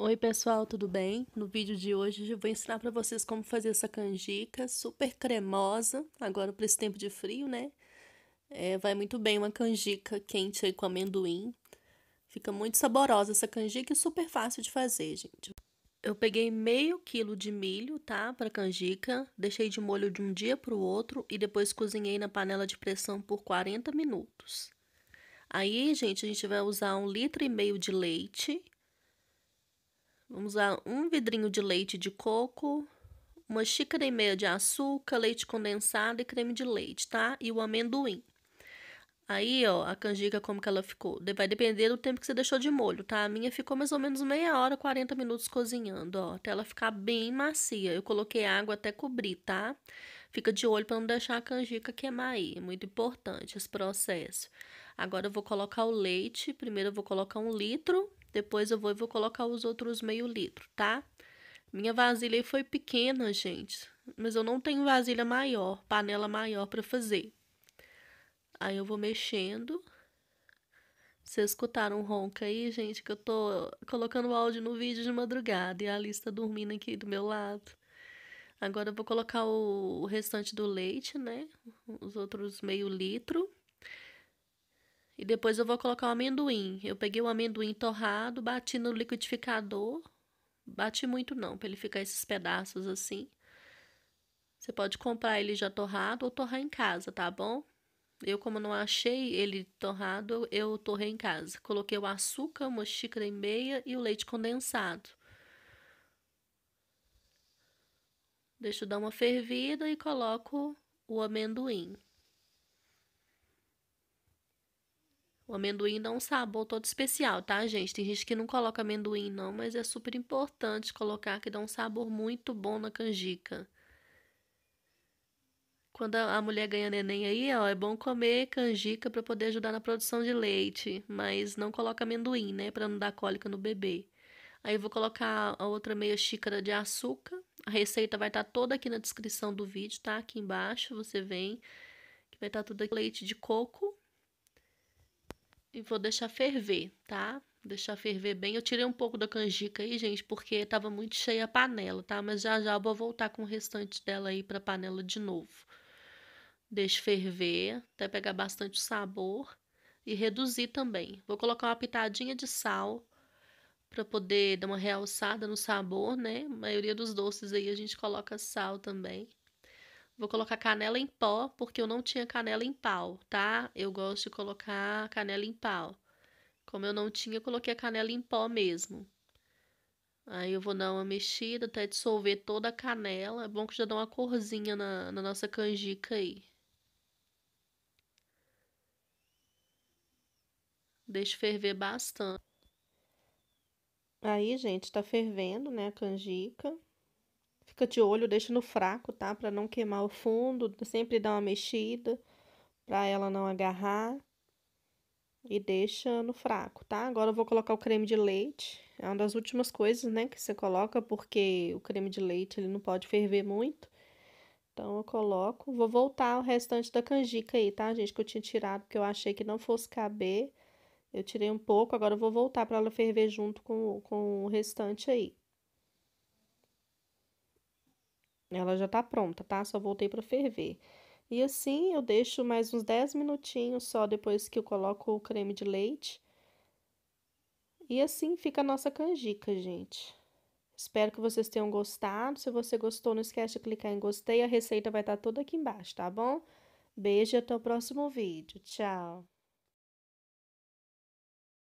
Oi pessoal, tudo bem? No vídeo de hoje eu vou ensinar para vocês como fazer essa canjica super cremosa, agora para esse tempo de frio, né? É, vai muito bem uma canjica quente aí com amendoim. Fica muito saborosa essa canjica e super fácil de fazer, gente. Eu peguei meio quilo de milho, tá? Para canjica, deixei de molho de um dia para o outro e depois cozinhei na panela de pressão por 40 minutos. Aí, gente, a gente vai usar um litro e meio de leite Vamos usar um vidrinho de leite de coco, uma xícara e meia de açúcar, leite condensado e creme de leite, tá? E o amendoim. Aí, ó, a canjica, como que ela ficou? Vai depender do tempo que você deixou de molho, tá? A minha ficou mais ou menos meia hora, 40 minutos cozinhando, ó, até ela ficar bem macia. Eu coloquei água até cobrir, tá? Fica de olho para não deixar a canjica queimar aí. É muito importante esse processo. Agora eu vou colocar o leite. Primeiro eu vou colocar um litro depois eu vou e vou colocar os outros meio litro, tá? Minha vasilha foi pequena, gente, mas eu não tenho vasilha maior, panela maior para fazer. Aí eu vou mexendo. Vocês escutaram um ronca aí, gente, que eu tô colocando o áudio no vídeo de madrugada e a Alice tá dormindo aqui do meu lado. Agora eu vou colocar o, o restante do leite, né? Os outros meio litro. E depois eu vou colocar o amendoim. Eu peguei o amendoim torrado, bati no liquidificador. Bati muito não, para ele ficar esses pedaços assim. Você pode comprar ele já torrado ou torrar em casa, tá bom? Eu, como não achei ele torrado, eu torrei em casa. Coloquei o açúcar, uma xícara e meia e o leite condensado. Deixo dar uma fervida e coloco o amendoim. O amendoim dá um sabor todo especial, tá, gente? Tem gente que não coloca amendoim, não, mas é super importante colocar, que dá um sabor muito bom na canjica. Quando a mulher ganha neném aí, ó, é bom comer canjica para poder ajudar na produção de leite, mas não coloca amendoim, né, para não dar cólica no bebê. Aí eu vou colocar a outra meia xícara de açúcar. A receita vai estar tá toda aqui na descrição do vídeo, tá? Aqui embaixo você vem que vai estar tá tudo aqui. leite de coco e vou deixar ferver, tá? Deixar ferver bem. Eu tirei um pouco da canjica aí, gente, porque tava muito cheia a panela, tá? Mas já já eu vou voltar com o restante dela aí pra panela de novo. Deixo ferver até pegar bastante sabor e reduzir também. Vou colocar uma pitadinha de sal para poder dar uma realçada no sabor, né? A maioria dos doces aí a gente coloca sal também. Vou colocar canela em pó, porque eu não tinha canela em pau, tá? Eu gosto de colocar canela em pau. Como eu não tinha, eu coloquei a canela em pó mesmo. Aí eu vou dar uma mexida até dissolver toda a canela. É bom que já dá uma corzinha na, na nossa canjica aí. Deixa ferver bastante. Aí, gente, tá fervendo, né, a canjica. Fica de olho, deixa no fraco, tá? Para não queimar o fundo, sempre dá uma mexida para ela não agarrar. E deixa no fraco, tá? Agora eu vou colocar o creme de leite. É uma das últimas coisas, né, que você coloca, porque o creme de leite ele não pode ferver muito. Então eu coloco, vou voltar o restante da canjica aí, tá, gente, que eu tinha tirado porque eu achei que não fosse caber. Eu tirei um pouco, agora eu vou voltar para ela ferver junto com, com o restante aí. Ela já tá pronta, tá? Só voltei para ferver. E assim eu deixo mais uns 10 minutinhos só depois que eu coloco o creme de leite. E assim fica a nossa canjica, gente. Espero que vocês tenham gostado. Se você gostou, não esquece de clicar em gostei. A receita vai estar tá toda aqui embaixo, tá bom? Beijo e até o próximo vídeo. Tchau!